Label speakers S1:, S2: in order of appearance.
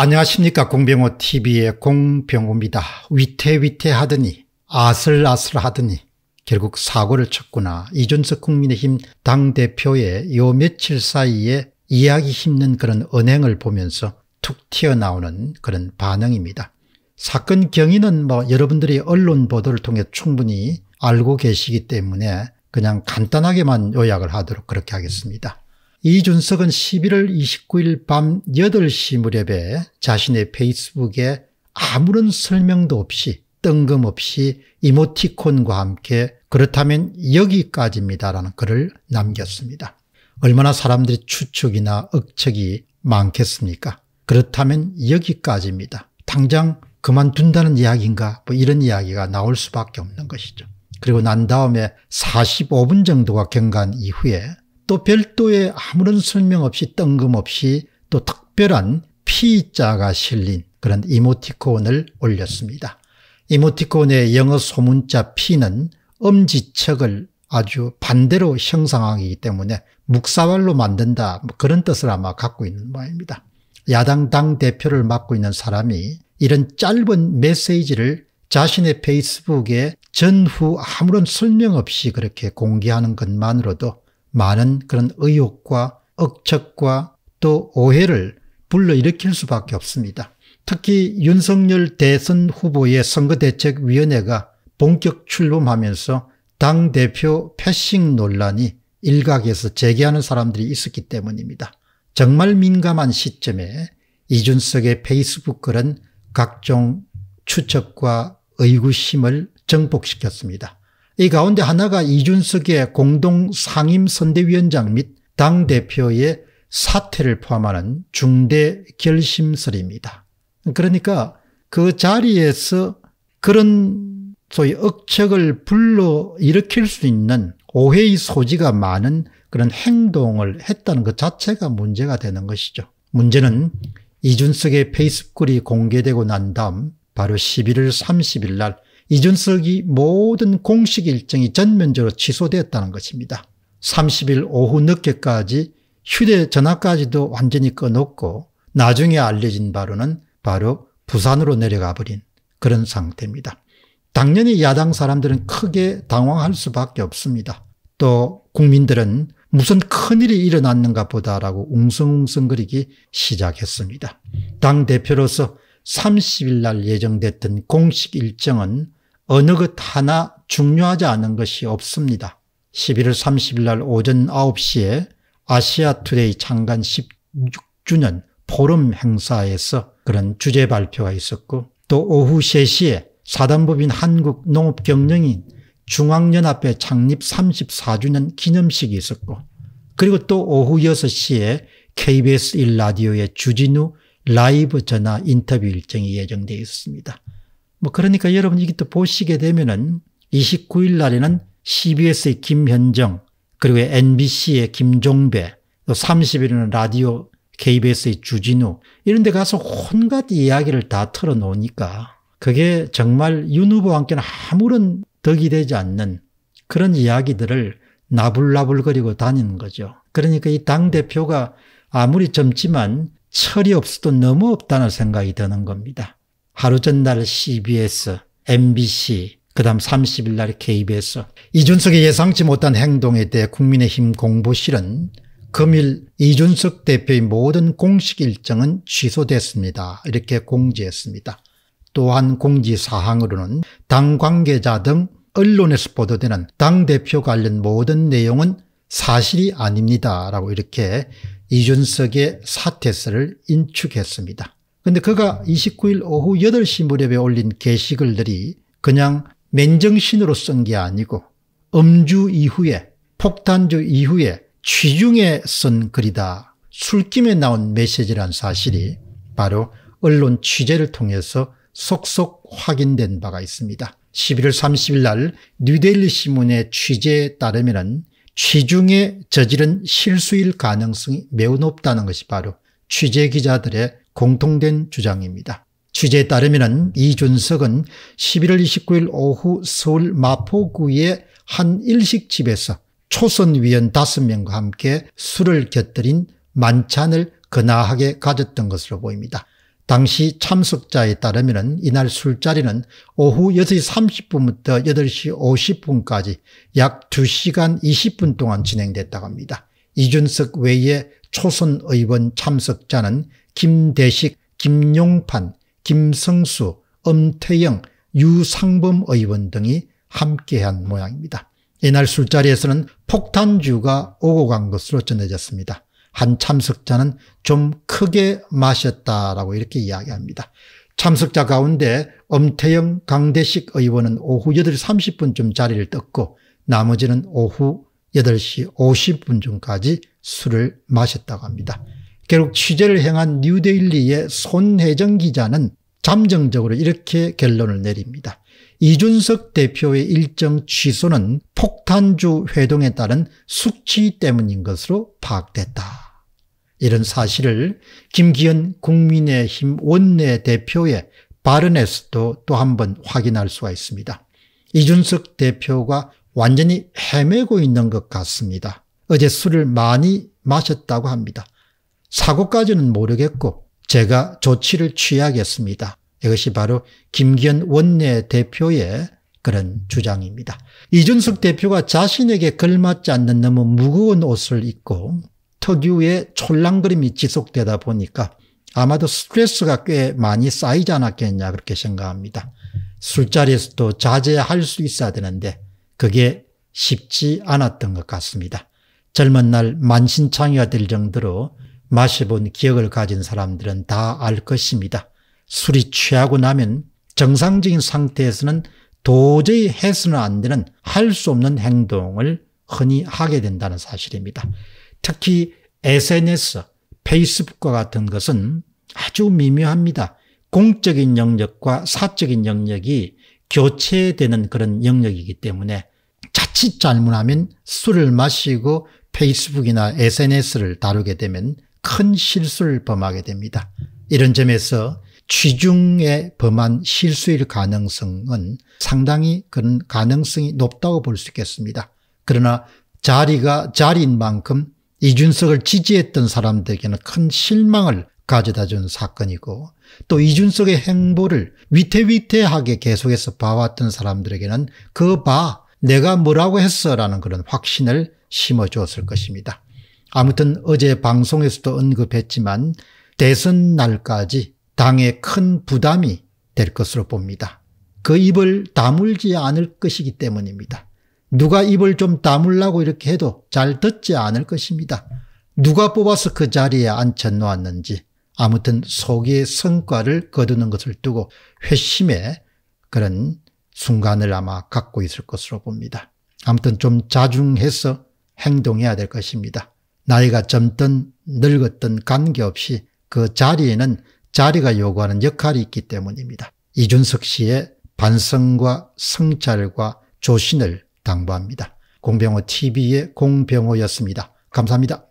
S1: 안녕하십니까 공병호 TV의 공병호입니다. 위태위태하더니 아슬아슬하더니 결국 사고를 쳤구나 이준석 국민의힘 당대표의 요 며칠 사이에 이해하기 힘든 그런 언행을 보면서 툭 튀어나오는 그런 반응입니다. 사건 경위는 뭐 여러분들이 언론 보도를 통해 충분히 알고 계시기 때문에 그냥 간단하게만 요약을 하도록 그렇게 하겠습니다. 이준석은 11월 29일 밤 8시 무렵에 자신의 페이스북에 아무런 설명도 없이 뜬금없이 이모티콘과 함께 그렇다면 여기까지입니다라는 글을 남겼습니다. 얼마나 사람들이 추측이나 억척이 많겠습니까? 그렇다면 여기까지입니다. 당장 그만둔다는 이야기인가 뭐 이런 이야기가 나올 수밖에 없는 것이죠. 그리고 난 다음에 45분 정도가 경과한 이후에 또 별도의 아무런 설명 없이 뜬금없이 또 특별한 P자가 실린 그런 이모티콘을 올렸습니다. 이모티콘의 영어 소문자 P는 엄지척을 아주 반대로 형상하기 때문에 묵사발로 만든다 뭐 그런 뜻을 아마 갖고 있는 모양입니다. 야당 당대표를 맡고 있는 사람이 이런 짧은 메시지를 자신의 페이스북에 전후 아무런 설명 없이 그렇게 공개하는 것만으로도 많은 그런 의혹과 억척과 또 오해를 불러일으킬 수밖에 없습니다. 특히 윤석열 대선 후보의 선거대책위원회가 본격 출범하면서 당대표 패싱 논란이 일각에서 제기하는 사람들이 있었기 때문입니다. 정말 민감한 시점에 이준석의 페이스북 글은 각종 추측과 의구심을 정복시켰습니다. 이 가운데 하나가 이준석의 공동 상임선대위원장 및 당대표의 사퇴를 포함하는 중대 결심설입니다. 그러니까 그 자리에서 그런 소위 억척을 불러 일으킬 수 있는 오해의 소지가 많은 그런 행동을 했다는 것 자체가 문제가 되는 것이죠. 문제는 이준석의 페이스북이 공개되고 난 다음 바로 11월 30일 날 이준석이 모든 공식 일정이 전면적으로 취소되었다는 것입니다. 30일 오후 늦게까지 휴대전화까지도 완전히 꺼놓고 나중에 알려진 바로는 바로 부산으로 내려가 버린 그런 상태입니다. 당연히 야당 사람들은 크게 당황할 수밖에 없습니다. 또 국민들은 무슨 큰일이 일어났는가 보다라고 웅성웅성거리기 시작했습니다. 당대표로서 30일 날 예정됐던 공식 일정은 어느 것 하나 중요하지 않은 것이 없습니다. 11월 30일 날 오전 9시에 아시아 투데이 창간 16주년 포럼 행사에서 그런 주제 발표가 있었고 또 오후 3시에 사단법인 한국농업경영인 중앙연합회 창립 34주년 기념식이 있었고 그리고 또 오후 6시에 KBS 1라디오의 주진우 라이브 전화 인터뷰 일정이 예정되어 있습니다. 뭐 그러니까 여러분 이게 또 보시게 되면은 29일 날에는 CBS의 김현정 그리고 NBC의 김종배 또 30일에는 라디오 KBS의 주진우 이런 데 가서 혼갖 이야기를 다 털어놓으니까 그게 정말 윤 후보와 함께는 아무런 덕이 되지 않는 그런 이야기들을 나불나불거리고 다니는 거죠. 그러니까 이 당대표가 아무리 젊지만 철이 없어도 너무 없다는 생각이 드는 겁니다. 하루 전날 CBS, MBC, 그 다음 30일 날 KBS. 이준석의 예상치 못한 행동에 대해 국민의힘 공보실은 금일 이준석 대표의 모든 공식 일정은 취소됐습니다. 이렇게 공지했습니다. 또한 공지사항으로는 당 관계자 등 언론에서 보도되는 당대표 관련 모든 내용은 사실이 아닙니다. 라고 이렇게 이준석의 사퇴서를 인축했습니다. 근데 그가 29일 오후 8시 무렵에 올린 게시글들이 그냥 맨정신으로 쓴 게 아니고 음주 이후에 폭탄주 이후에 취중에 쓴 글이다. 술김에 나온 메시지란 사실이 바로 언론 취재를 통해서 속속 확인된 바가 있습니다. 11월 30일 날뉴델리 신문의 취재에 따르면 취중에 저지른 실수일 가능성이 매우 높다는 것이 바로 취재 기자들의 공통된 주장입니다. 취재에 따르면 이준석은 11월 29일 오후 서울 마포구의 한 일식집에서 초선위원 5명과 함께 술을 곁들인 만찬을 근화하게 가졌던 것으로 보입니다. 당시 참석자에 따르면 이날 술자리는 오후 6시 30분부터 8시 50분까지 약 2시간 20분 동안 진행됐다고 합니다. 이준석 외에 초선 의원 참석자는 김대식, 김용판, 김성수, 엄태영, 유상범 의원 등이 함께한 모양입니다. 이날 술자리에서는 폭탄주가 오고 간 것으로 전해졌습니다. 한 참석자는 좀 크게 마셨다라고 이렇게 이야기합니다. 참석자 가운데 엄태영 강대식 의원은 오후 8시 30분쯤 자리를 떴고 나머지는 오후 8시 50분쯤까지 술을 마셨다고 합니다. 결국 취재를 행한 뉴데일리의 손혜정 기자는 잠정적으로 이렇게 결론을 내립니다. 이준석 대표의 일정 취소는 폭탄주 회동에 따른 숙취 때문인 것으로 파악됐다. 이런 사실을 김기현 국민의힘 원내대표의 발언에서도 또 한 번 확인할 수가 있습니다. 이준석 대표가 완전히 헤매고 있는 것 같습니다. 어제 술을 많이 마셨다고 합니다. 사고까지는 모르겠고 제가 조치를 취하겠습니다. 이것이 바로 김기현 원내 대표의 그런 주장입니다. 이준석 대표가 자신에게 걸맞지 않는 너무 무거운 옷을 입고 특유의 촐랑거림이 지속되다 보니까 아마도 스트레스가 꽤 많이 쌓이지 않았겠냐 그렇게 생각합니다. 술자리에서도 자제할 수 있어야 되는데 그게 쉽지 않았던 것 같습니다. 젊은 날 만신창이가 될 정도로 마셔본 기억을 가진 사람들은 다 알 것입니다. 술이 취하고 나면 정상적인 상태에서는 도저히 해서는 안 되는 할 수 없는 행동을 흔히 하게 된다는 사실입니다. 특히 SNS, 페이스북과 같은 것은 아주 미묘합니다. 공적인 영역과 사적인 영역이 교체되는 그런 영역이기 때문에 자칫 잘못하면 술을 마시고 페이스북이나 SNS를 다루게 되면 큰 실수를 범하게 됩니다. 이런 점에서 취중에 범한 실수일 가능성은 상당히 그런 가능성이 높다고 볼 수 있겠습니다. 그러나 자리가 자리인 만큼 이준석을 지지했던 사람들에게는 큰 실망을 가져다 준 사건이고 또 이준석의 행보를 위태위태하게 계속해서 봐왔던 사람들에게는 그바 내가 뭐라고 했어라는 그런 확신을 심어주었을 것입니다. 아무튼 어제 방송에서도 언급했지만 대선 날까지 당에 큰 부담이 될 것으로 봅니다. 그 입을 다물지 않을 것이기 때문입니다. 누가 입을 좀 다물라고 이렇게 해도 잘 듣지 않을 것입니다. 누가 뽑아서 그 자리에 앉혀놓았는지 아무튼 속의 성과를 거두는 것을 두고 회심의 그런 순간을 아마 갖고 있을 것으로 봅니다. 아무튼 좀 자중해서 행동해야 될 것입니다. 나이가 젊든 늙었든 관계없이 그 자리에는 자리가 요구하는 역할이 있기 때문입니다. 이준석 씨의 반성과 성찰과 조신을 당부합니다. 공병호 TV의 공병호였습니다. 감사합니다.